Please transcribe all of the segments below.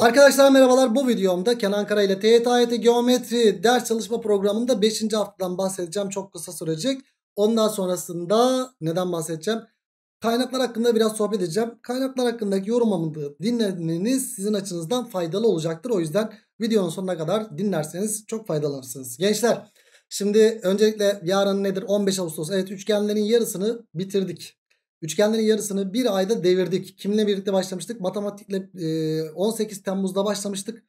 Arkadaşlar merhabalar bu videomda Kenan Kara ile TYT Geometri ders çalışma programında 5. haftadan bahsedeceğim. Çok kısa sürecek. Ondan sonrasında neden bahsedeceğim? Kaynaklar hakkında biraz sohbet edeceğim. Kaynaklar hakkındaki yorumamı dinlemeniz sizin açınızdan faydalı olacaktır. O yüzden videonun sonuna kadar dinlerseniz çok faydalanırsınız. Gençler şimdi öncelikle yarın nedir? 15 Ağustos. Evet üçgenlerin yarısını bitirdik. Üçgenlerin yarısını bir ayda devirdik. Kimle birlikte başlamıştık? Matematikle e, 18 Temmuz'da başlamıştık.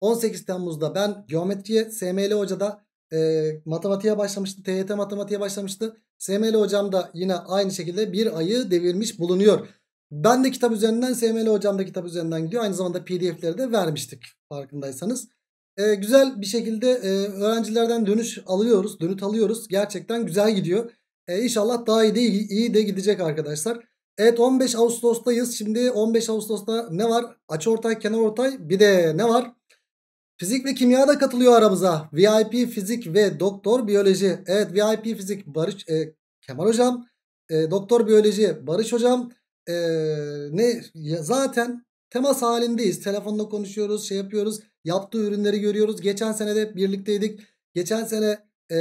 18 Temmuz'da ben geometriye SML hocada e, matematiğe başlamıştı. TYT matematiğe başlamıştı. SML hocam da yine aynı şekilde bir ayı devirmiş bulunuyor. Ben de kitap üzerinden SML hocam da kitap üzerinden gidiyor. Aynı zamanda pdf'leri de vermiştik farkındaysanız. E, güzel bir şekilde e, öğrencilerden dönüş alıyoruz. Dönüt alıyoruz. Gerçekten güzel gidiyor. E inşallah daha iyi de, iyi de gidecek arkadaşlar. Evet 15 Ağustos'tayız. Şimdi 15 Ağustos'ta ne var? Açı ortay, kenar ortay. bir de ne var? Fizik ve kimya da katılıyor aramıza. VIP fizik ve doktor biyoloji. Evet VIP fizik Barış e, Kemal hocam, e, doktor biyoloji Barış hocam. E, ne ya zaten temas halindeyiz. Telefonla konuşuyoruz, şey yapıyoruz. Yaptığı ürünleri görüyoruz. Geçen sene de birlikteydik. Geçen sene e,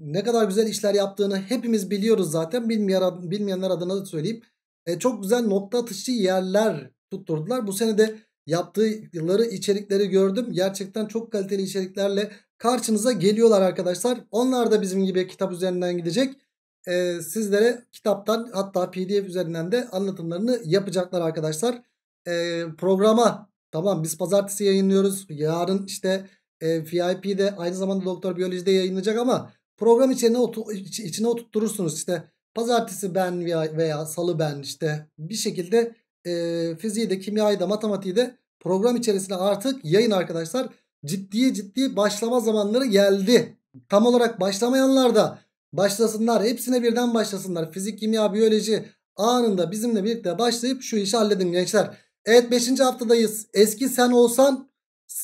ne kadar güzel işler yaptığını hepimiz biliyoruz zaten. Bilmeyen, bilmeyenler adına da söyleyeyim. E, çok güzel nokta atışı yerler tutturdular. Bu sene de yaptıkları içerikleri gördüm. Gerçekten çok kaliteli içeriklerle karşınıza geliyorlar arkadaşlar. Onlar da bizim gibi kitap üzerinden gidecek. Ee, sizlere kitaptan hatta pdf üzerinden de anlatımlarını yapacaklar arkadaşlar. Ee, programa tamam biz pazartesi yayınlıyoruz. Yarın işte e, VIP'de aynı zamanda Doktor Biyoloji'de yayınlanacak ama program içine, otu, iç, içine oturtursunuz. işte pazartesi ben veya, veya salı ben işte bir şekilde e, fiziği de kimyayı da matematiği de program içerisinde artık yayın arkadaşlar. Ciddi ciddi başlama zamanları geldi. Tam olarak başlamayanlar da başlasınlar. Hepsine birden başlasınlar. Fizik, kimya, biyoloji anında bizimle birlikte başlayıp şu işi halledin gençler. Evet 5. haftadayız. Eski sen olsan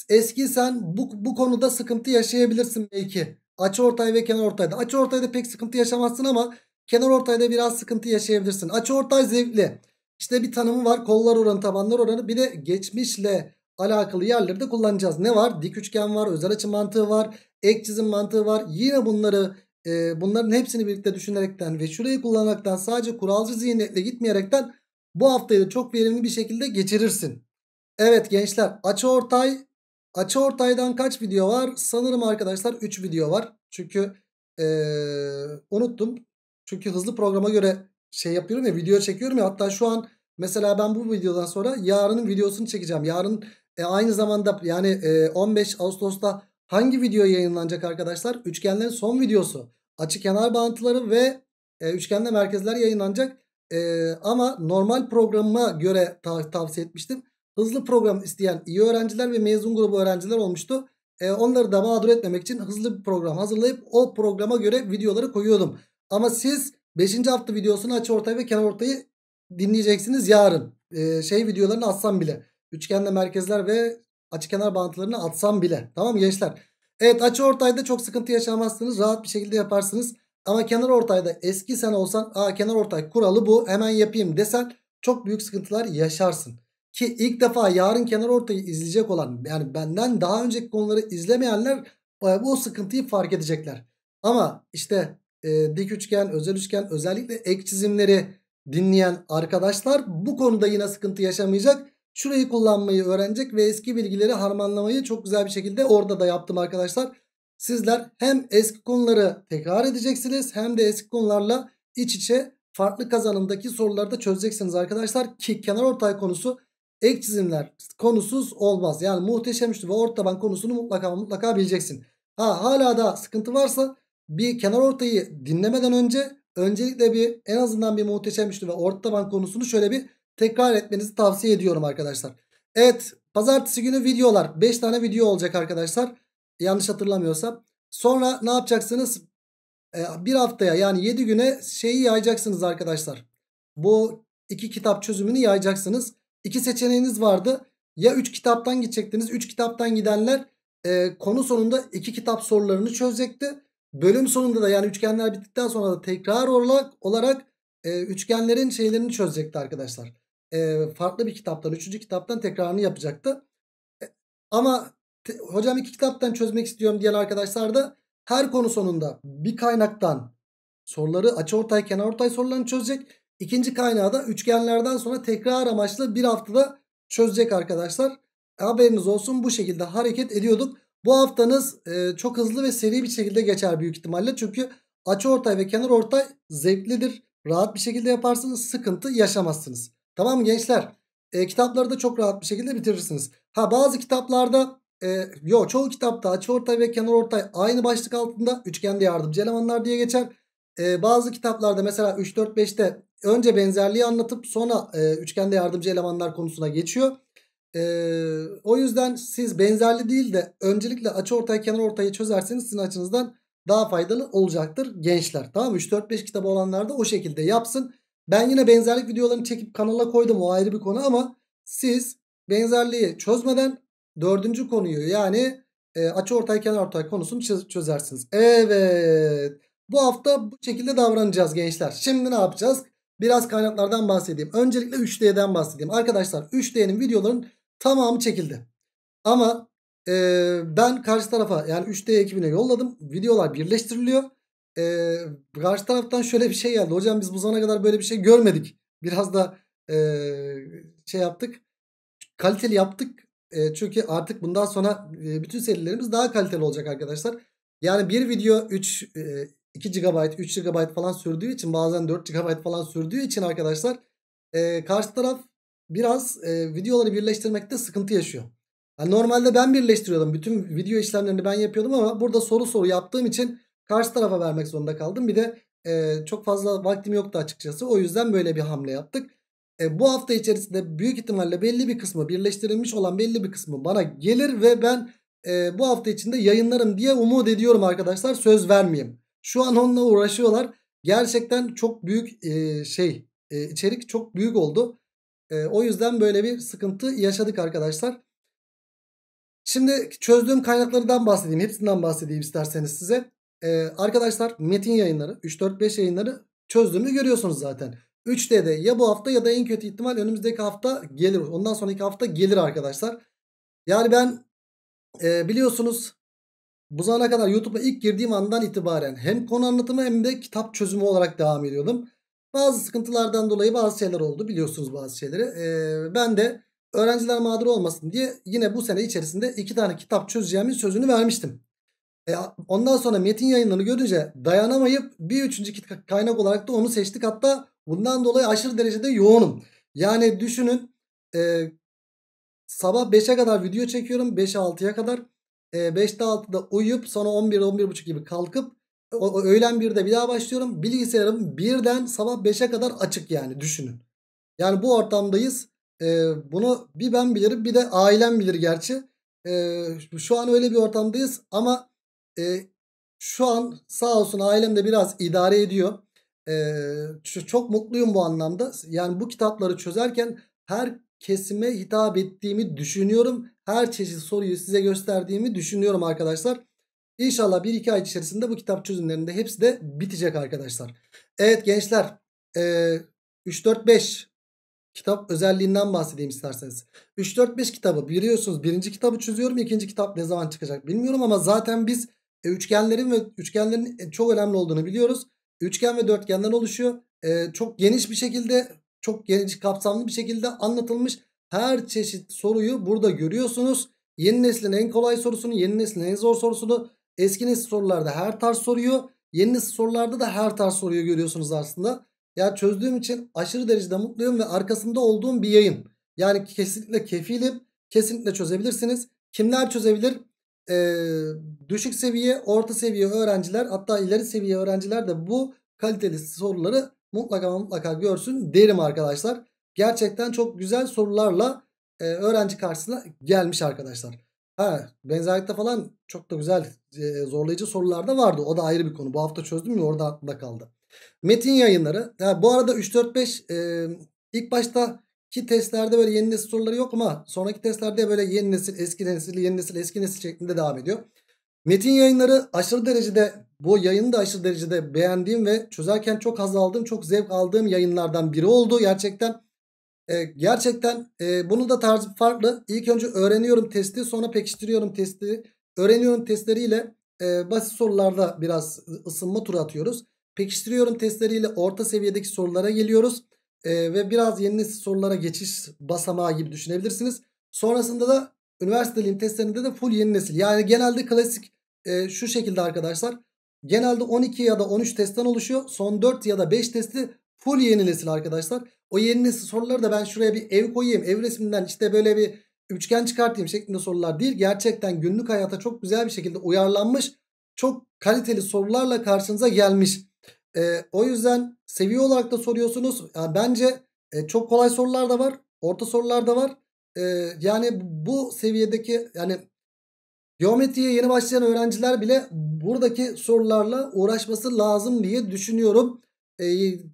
Eski sen bu, bu konuda sıkıntı yaşayabilirsin belki. Açı ortay ve kenar ortayda. Açı ortayda pek sıkıntı yaşamazsın ama kenar ortayda biraz sıkıntı yaşayabilirsin. Açı ortay zevkli. İşte bir tanımı var. Kollar oranı, tabanlar oranı. Bir de geçmişle alakalı yerlerde kullanacağız. Ne var? Dik üçgen var, özel açı mantığı var, ek çizim mantığı var. Yine bunları e, bunların hepsini birlikte düşünerekten ve şurayı kullanaraktan sadece kuralcı zihniyetle gitmeyerekten bu haftayı da çok verimli bir şekilde geçirirsin. Evet gençler açı ortay Açı ortaydan kaç video var? Sanırım arkadaşlar 3 video var. Çünkü ee, unuttum. Çünkü hızlı programa göre şey yapıyorum ya video çekiyorum ya. Hatta şu an mesela ben bu videodan sonra yarının videosunu çekeceğim. Yarın e, aynı zamanda yani e, 15 Ağustos'ta hangi video yayınlanacak arkadaşlar? Üçgenlerin son videosu. Açı kenar bağıntıları ve e, üçgenle merkezler yayınlanacak. E, ama normal programıma göre ta tavsiye etmiştim hızlı program isteyen iyi öğrenciler ve mezun grubu öğrenciler olmuştu. E, onları da mağdur etmemek için hızlı bir program hazırlayıp o programa göre videoları koyuyordum. Ama siz 5. hafta videosunu açı ortayı ve kenar ortayı dinleyeceksiniz yarın. E, şey videolarını atsam bile. Üçgenle merkezler ve açı kenar bağıntılarını atsam bile. Tamam gençler. Evet açı ortayda çok sıkıntı yaşamazsınız. Rahat bir şekilde yaparsınız. Ama kenar ortayda eski sen olsan a kenar ortay kuralı bu hemen yapayım desen çok büyük sıkıntılar yaşarsın. Ki ilk defa yarın kenar ortayı izleyecek olan yani benden daha önceki konuları izlemeyenler e, bu sıkıntıyı fark edecekler. Ama işte e, dik üçgen, özel üçgen özellikle ek çizimleri dinleyen arkadaşlar bu konuda yine sıkıntı yaşamayacak. Şurayı kullanmayı öğrenecek ve eski bilgileri harmanlamayı çok güzel bir şekilde orada da yaptım arkadaşlar. Sizler hem eski konuları tekrar edeceksiniz hem de eski konularla iç içe farklı kazanımdaki soruları da çözeceksiniz arkadaşlar. Ki kenar ortay konusu ek çizimler konusuz olmaz. Yani muhteşem üçlü ve orta taban konusunu mutlaka mutlaka bileceksin. Ha hala da sıkıntı varsa bir kenar ortayı dinlemeden önce öncelikle bir en azından bir muhteşem üçlü ve orta taban konusunu şöyle bir tekrar etmenizi tavsiye ediyorum arkadaşlar. Evet pazartesi günü videolar 5 tane video olacak arkadaşlar. Yanlış hatırlamıyorsam. Sonra ne yapacaksınız? E, bir haftaya yani 7 güne şeyi yayacaksınız arkadaşlar. Bu iki kitap çözümünü yayacaksınız. İki seçeneğiniz vardı. Ya 3 kitaptan gidecektiniz. 3 kitaptan gidenler e, konu sonunda 2 kitap sorularını çözecekti. Bölüm sonunda da yani üçgenler bittikten sonra da tekrar olarak, olarak e, üçgenlerin şeylerini çözecekti arkadaşlar. E, farklı bir kitaptan, üçüncü kitaptan tekrarını yapacaktı. E, ama te, hocam iki kitaptan çözmek istiyorum diyen arkadaşlar da her konu sonunda bir kaynaktan soruları açıortay, ortay sorularını çözecek. İkinci kaynağı da üçgenlerden sonra tekrar amaçlı bir haftada çözecek arkadaşlar. Haberiniz olsun bu şekilde hareket ediyorduk. Bu haftanız e, çok hızlı ve seri bir şekilde geçer büyük ihtimalle. Çünkü açı ortay ve kenar ortay zevklidir. Rahat bir şekilde yaparsınız sıkıntı yaşamazsınız. Tamam gençler e, kitapları da çok rahat bir şekilde bitirirsiniz. Ha bazı kitaplarda e, yo çoğu kitapta açı ortay ve kenar ortay aynı başlık altında üçgende yardımcı elemanlar diye geçer e, bazı kitaplarda mesela 3-4-5'te önce benzerliği anlatıp sonra e, üçgende yardımcı elemanlar konusuna geçiyor. E, o yüzden siz benzerli değil de öncelikle açı ortay kenar ortayı çözerseniz sizin açınızdan daha faydalı olacaktır gençler. Tamam 3-4-5 kitabı olanlar da o şekilde yapsın. Ben yine benzerlik videolarını çekip kanala koydum o ayrı bir konu ama siz benzerliği çözmeden dördüncü konuyu yani e, açı ortay kenar ortay konusunu çözersiniz. Evet. Bu hafta bu şekilde davranacağız gençler. Şimdi ne yapacağız? Biraz kaynaklardan bahsedeyim. Öncelikle 3D'den bahsedeyim. Arkadaşlar 3D'nin videoların tamamı çekildi. Ama e, ben karşı tarafa yani 3D ekibine yolladım. Videolar birleştiriliyor. E, karşı taraftan şöyle bir şey geldi. Hocam biz bu zamana kadar böyle bir şey görmedik. Biraz da e, şey yaptık. Kaliteli yaptık. E, çünkü artık bundan sonra e, bütün serilerimiz daha kaliteli olacak arkadaşlar. Yani bir video 3 2 GB, 3 GB falan sürdüğü için bazen 4 GB falan sürdüğü için arkadaşlar e, karşı taraf biraz e, videoları birleştirmekte sıkıntı yaşıyor. Yani normalde ben birleştiriyordum. Bütün video işlemlerini ben yapıyordum ama burada soru soru yaptığım için karşı tarafa vermek zorunda kaldım. Bir de e, çok fazla vaktim yoktu açıkçası. O yüzden böyle bir hamle yaptık. E, bu hafta içerisinde büyük ihtimalle belli bir kısmı birleştirilmiş olan belli bir kısmı bana gelir ve ben e, bu hafta içinde yayınlarım diye umut ediyorum arkadaşlar. Söz vermeyeyim. Şu an onunla uğraşıyorlar. Gerçekten çok büyük e, şey e, içerik çok büyük oldu. E, o yüzden böyle bir sıkıntı yaşadık arkadaşlar. Şimdi çözdüğüm kaynaklardan bahsedeyim. Hepsinden bahsedeyim isterseniz size. E, arkadaşlar metin yayınları 3-4-5 yayınları çözdüğümü görüyorsunuz zaten. 3D'de ya bu hafta ya da en kötü ihtimal önümüzdeki hafta gelir. Ondan sonraki hafta gelir arkadaşlar. Yani ben e, biliyorsunuz bu zamana kadar YouTube'a ilk girdiğim andan itibaren hem konu anlatımı hem de kitap çözümü olarak devam ediyordum. Bazı sıkıntılardan dolayı bazı şeyler oldu biliyorsunuz bazı şeyleri. Ee, ben de öğrenciler mağdur olmasın diye yine bu sene içerisinde iki tane kitap çözeceğimin sözünü vermiştim. E, ondan sonra metin yayınlarını görünce dayanamayıp bir üçüncü kaynak olarak da onu seçtik. Hatta bundan dolayı aşırı derecede yoğunum. Yani düşünün e, sabah 5'e kadar video çekiyorum 5'e 6'ya kadar. 5'te 6'da uyuyup sonra 11 11.30 gibi kalkıp o, öğlen 1'de bir daha başlıyorum. Bilgisayarım birden sabah 5'e kadar açık yani düşünün. Yani bu ortamdayız. E, bunu bir ben bilirim bir de ailem bilir gerçi. E, şu an öyle bir ortamdayız ama e, şu an sağ olsun ailem de biraz idare ediyor. E, çok mutluyum bu anlamda. Yani bu kitapları çözerken her kesime hitap ettiğimi düşünüyorum. Her çeşit soruyu size gösterdiğimi düşünüyorum arkadaşlar. İnşallah bir iki ay içerisinde bu kitap çözümlerinde hepsi de bitecek arkadaşlar. Evet gençler 3-4-5 kitap özelliğinden bahsedeyim isterseniz. 3-4-5 kitabı biliyorsunuz birinci kitabı çözüyorum. ikinci kitap ne zaman çıkacak bilmiyorum ama zaten biz e, üçgenlerin ve üçgenlerin e, çok önemli olduğunu biliyoruz. Üçgen ve dörtgenden oluşuyor. E, çok geniş bir şekilde çok geniş kapsamlı bir şekilde anlatılmış. Her çeşit soruyu burada görüyorsunuz. Yeni neslin en kolay sorusunu, yeni neslin en zor sorusunu, eski nesil sorularda her tarz soruyu, yeni nesil sorularda da her tarz soruyu görüyorsunuz aslında. Ya çözdüğüm için aşırı derecede mutluyum ve arkasında olduğum bir yayın. Yani kesinlikle kefilim. Kesinlikle çözebilirsiniz. Kimler çözebilir? Ee, düşük seviye, orta seviye öğrenciler hatta ileri seviye öğrenciler de bu kaliteli soruları mutlaka mutlaka görsün derim arkadaşlar. Gerçekten çok güzel sorularla e, öğrenci karşısına gelmiş arkadaşlar. Ha, benzerlikte falan çok da güzel e, zorlayıcı sorular da vardı. O da ayrı bir konu. Bu hafta çözdüm ya orada aklımda kaldı. Metin yayınları. Ya, bu arada 3-4-5 e, ilk baştaki testlerde böyle yeni nesil soruları yok ama sonraki testlerde böyle yeni nesil, eski nesil, yeni nesil, eski nesil şeklinde devam ediyor. Metin yayınları aşırı derecede bu yayını da aşırı derecede beğendiğim ve çözerken çok haz aldığım çok zevk aldığım yayınlardan biri oldu. Gerçekten e, gerçekten e, bunun da tarzı farklı. İlk önce öğreniyorum testi sonra pekiştiriyorum testi. Öğreniyorum testleriyle e, basit sorularda biraz ısınma turu atıyoruz. Pekiştiriyorum testleriyle orta seviyedeki sorulara geliyoruz. E, ve biraz yeni nesil sorulara geçiş basamağı gibi düşünebilirsiniz. Sonrasında da üniversiteliğin testlerinde de full yeni nesil. Yani genelde klasik e, şu şekilde arkadaşlar. Genelde 12 ya da 13 testten oluşuyor. Son 4 ya da 5 testi full yeni nesil arkadaşlar. O yeni nesil soruları da ben şuraya bir ev koyayım. Ev resminden işte böyle bir üçgen çıkartayım şeklinde sorular değil. Gerçekten günlük hayata çok güzel bir şekilde uyarlanmış. Çok kaliteli sorularla karşınıza gelmiş. E, o yüzden seviye olarak da soruyorsunuz. Yani bence e, çok kolay sorular da var. Orta sorular da var. E, yani bu seviyedeki yani Geometriye yeni başlayan öğrenciler bile buradaki sorularla uğraşması lazım diye düşünüyorum. E,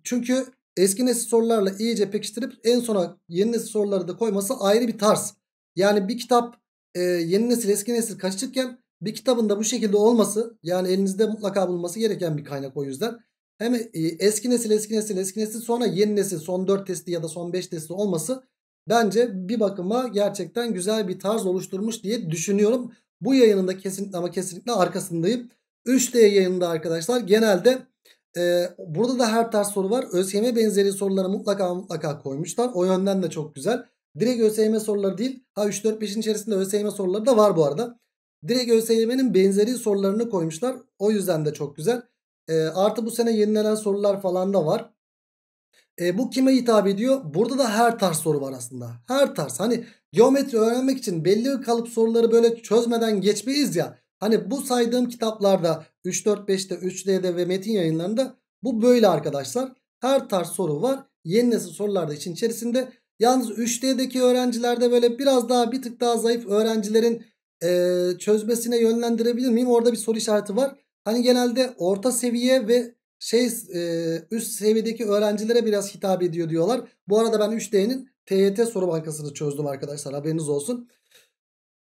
çünkü eski nesil sorularla iyice pekiştirip en sona yeni nesil soruları da koyması ayrı bir tarz. Yani bir kitap e, yeni nesil eski nesil kaçırken bir kitabın da bu şekilde olması yani elinizde mutlaka bulunması gereken bir kaynak o yüzden. Hem e, eski nesil eski nesil eski nesil sonra yeni nesil son 4 testi ya da son 5 testi olması bence bir bakıma gerçekten güzel bir tarz oluşturmuş diye düşünüyorum. Bu yayınında kesinlikle ama kesinlikle arkasındayım. 3D yayınında arkadaşlar genelde e, burada da her tarz soru var. ÖSYM benzeri soruları mutlaka mutlaka koymuşlar. O yönden de çok güzel. Direkt ÖSYM soruları değil. Ha 3-4-5'in içerisinde ÖSYM soruları da var bu arada. Direkt ÖSYM'nin benzeri sorularını koymuşlar. O yüzden de çok güzel. E, artı bu sene yenilenen sorular falan da var. E, bu kime hitap ediyor? Burada da her tarz soru var aslında. Her tarz. Hani geometri öğrenmek için belli bir kalıp soruları böyle çözmeden geçmeyiz ya. Hani bu saydığım kitaplarda 3-4-5'te 3D'de ve metin yayınlarında bu böyle arkadaşlar. Her tarz soru var. Yeni nesil sorularda için içerisinde. Yalnız 3D'deki öğrencilerde böyle biraz daha bir tık daha zayıf öğrencilerin e, çözmesine yönlendirebilir miyim? Orada bir soru işareti var. Hani genelde orta seviye ve şey e, üst seviyedeki öğrencilere biraz hitap ediyor diyorlar. Bu arada ben 3D'nin TYT soru bankasını çözdüm arkadaşlar haberiniz olsun.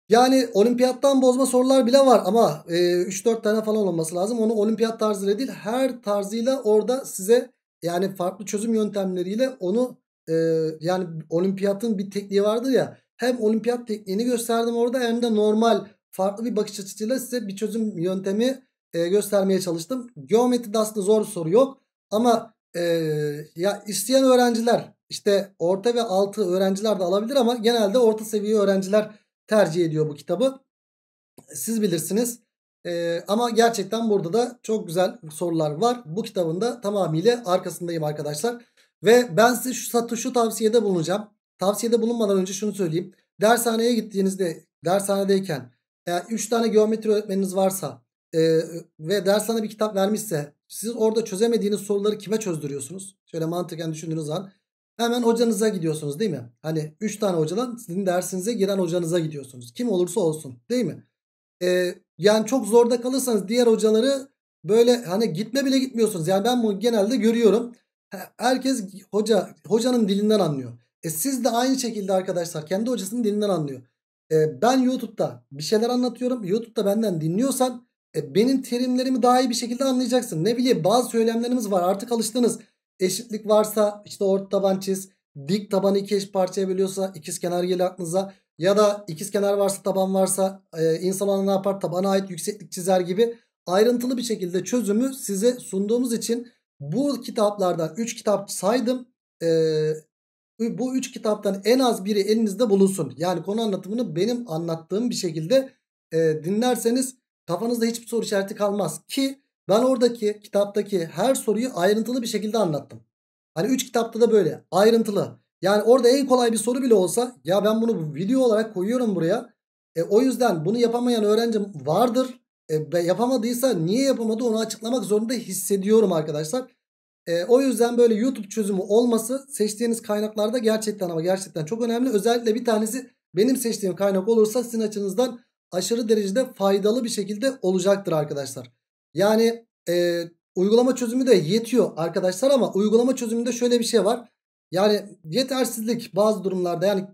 Yani olimpiyattan bozma sorular bile var ama e, 3-4 tane falan olması lazım. Onu olimpiyat tarzıyla değil her tarzıyla orada size yani farklı çözüm yöntemleriyle onu e, yani olimpiyatın bir tekniği vardı ya. Hem olimpiyat tekniğini gösterdim orada hem de normal farklı bir bakış açısıyla size bir çözüm yöntemi e, göstermeye çalıştım. Geometride aslında zor soru yok. Ama e, ya isteyen öğrenciler işte orta ve altı öğrenciler de alabilir ama genelde orta seviye öğrenciler tercih ediyor bu kitabı. Siz bilirsiniz. E, ama gerçekten burada da çok güzel sorular var. Bu kitabın da tamamıyla arkasındayım arkadaşlar. Ve ben size şu, şu tavsiyede bulunacağım. Tavsiyede bulunmadan önce şunu söyleyeyim. Dershaneye gittiğinizde dershanedeyken eğer 3 tane geometri öğretmeniniz varsa e, ve ders sana bir kitap vermişse siz orada çözemediğiniz soruları kime çözdürüyorsunuz? Şöyle mantıken düşündüğünüz zaman hemen hocanıza gidiyorsunuz değil mi? Hani 3 tane hocadan sizin dersinize giren hocanıza gidiyorsunuz. Kim olursa olsun değil mi? Ee, yani çok zorda kalırsanız diğer hocaları böyle hani gitme bile gitmiyorsunuz. Yani ben bunu genelde görüyorum. Herkes hoca hocanın dilinden anlıyor. E siz de aynı şekilde arkadaşlar kendi hocasının dilinden anlıyor. E ben YouTube'da bir şeyler anlatıyorum. YouTube'da benden dinliyorsan e, benim terimlerimi daha iyi bir şekilde anlayacaksın. Ne bileyim bazı söylemlerimiz var artık alıştınız. Eşitlik varsa işte orta taban çiz. Dik tabanı iki eş parçaya bölüyorsa ikiz kenar gelir aklınıza. Ya da ikiz kenar varsa taban varsa e, insan alanı ne yapar tabana ait yükseklik çizer gibi ayrıntılı bir şekilde çözümü size sunduğumuz için bu kitaplardan 3 kitap saydım. Ee, bu 3 kitaptan en az biri elinizde bulunsun. Yani konu anlatımını benim anlattığım bir şekilde e, dinlerseniz kafanızda hiçbir soru işareti kalmaz ki ben oradaki kitaptaki her soruyu ayrıntılı bir şekilde anlattım. Hani 3 kitapta da böyle ayrıntılı. Yani orada en kolay bir soru bile olsa ya ben bunu video olarak koyuyorum buraya. E, o yüzden bunu yapamayan öğrenci vardır. E, yapamadıysa niye yapamadı onu açıklamak zorunda hissediyorum arkadaşlar. E, o yüzden böyle YouTube çözümü olması seçtiğiniz kaynaklarda gerçekten ama gerçekten çok önemli. Özellikle bir tanesi benim seçtiğim kaynak olursa sizin açınızdan aşırı derecede faydalı bir şekilde olacaktır arkadaşlar. Yani e, uygulama çözümü de yetiyor arkadaşlar ama uygulama çözümünde şöyle bir şey var. Yani yetersizlik bazı durumlarda yani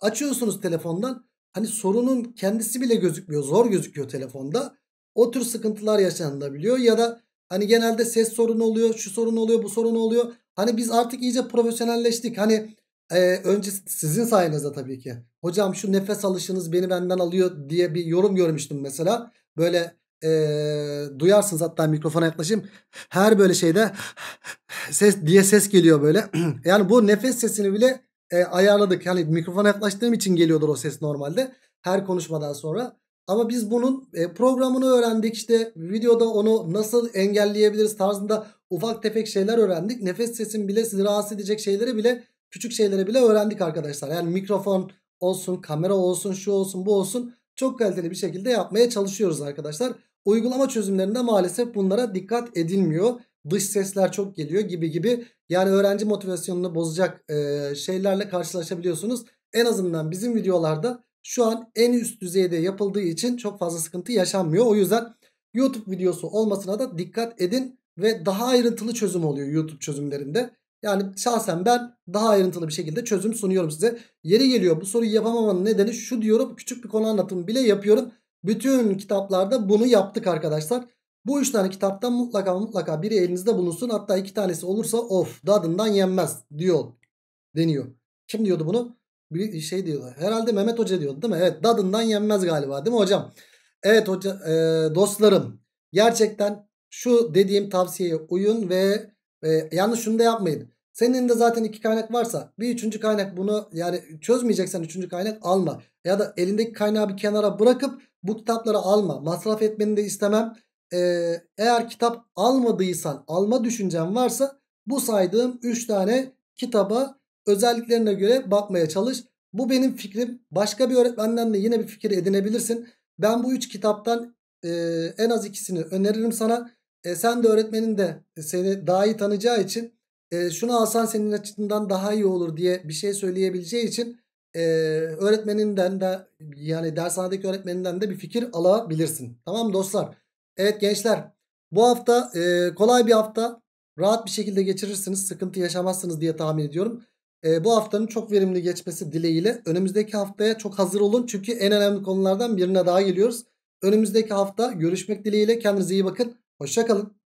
açıyorsunuz telefondan hani sorunun kendisi bile gözükmüyor zor gözüküyor telefonda. O tür sıkıntılar yaşanabiliyor ya da hani genelde ses sorunu oluyor şu sorun oluyor bu sorun oluyor. Hani biz artık iyice profesyonelleştik hani e, önce sizin sayenizde tabii ki. Hocam şu nefes alışınız beni benden alıyor diye bir yorum görmüştüm mesela. Böyle e, duyarsınız hatta mikrofona yaklaşayım. Her böyle şeyde ses diye ses geliyor böyle. yani bu nefes sesini bile e, ayarladık. Yani mikrofona yaklaştığım için geliyordur o ses normalde. Her konuşmadan sonra. Ama biz bunun e, programını öğrendik işte videoda onu nasıl engelleyebiliriz tarzında ufak tefek şeyler öğrendik. Nefes sesin bile sizi rahatsız edecek şeyleri bile Küçük şeyleri bile öğrendik arkadaşlar. Yani mikrofon olsun, kamera olsun, şu olsun, bu olsun çok kaliteli bir şekilde yapmaya çalışıyoruz arkadaşlar. Uygulama çözümlerinde maalesef bunlara dikkat edilmiyor. Dış sesler çok geliyor gibi gibi. Yani öğrenci motivasyonunu bozacak e, şeylerle karşılaşabiliyorsunuz. En azından bizim videolarda şu an en üst düzeyde yapıldığı için çok fazla sıkıntı yaşanmıyor. O yüzden YouTube videosu olmasına da dikkat edin ve daha ayrıntılı çözüm oluyor YouTube çözümlerinde. Yani şahsen ben daha ayrıntılı bir şekilde çözüm sunuyorum size. Yeri geliyor bu soruyu yapamamanın nedeni şu diyorum küçük bir konu anlatımı bile yapıyorum. Bütün kitaplarda bunu yaptık arkadaşlar. Bu üç tane kitaptan mutlaka mutlaka biri elinizde bulunsun. Hatta iki tanesi olursa of dadından yenmez diyor deniyor. Kim diyordu bunu? Bir şey diyordu. Herhalde Mehmet Hoca diyordu değil mi? Evet dadından yenmez galiba değil mi hocam? Evet hoca, e, dostlarım gerçekten şu dediğim tavsiyeye uyun ve e, yalnız şunu da yapmayın. Senin elinde zaten iki kaynak varsa bir üçüncü kaynak bunu yani çözmeyeceksen üçüncü kaynak alma. Ya da elindeki kaynağı bir kenara bırakıp bu kitapları alma. Masraf etmeni de istemem. Ee, eğer kitap almadıysan alma düşüncen varsa bu saydığım üç tane kitaba özelliklerine göre bakmaya çalış. Bu benim fikrim. Başka bir öğretmenden de yine bir fikir edinebilirsin. Ben bu üç kitaptan e, en az ikisini öneririm sana. E, sen de öğretmenin de seni daha iyi tanıyacağı için e, şunu alsan senin açısından daha iyi olur diye bir şey söyleyebileceği için e, öğretmeninden de yani dershanedeki öğretmeninden de bir fikir alabilirsin. Tamam dostlar. Evet gençler bu hafta e, kolay bir hafta rahat bir şekilde geçirirsiniz sıkıntı yaşamazsınız diye tahmin ediyorum. E, bu haftanın çok verimli geçmesi dileğiyle önümüzdeki haftaya çok hazır olun. Çünkü en önemli konulardan birine daha geliyoruz. Önümüzdeki hafta görüşmek dileğiyle kendinize iyi bakın. Hoşçakalın.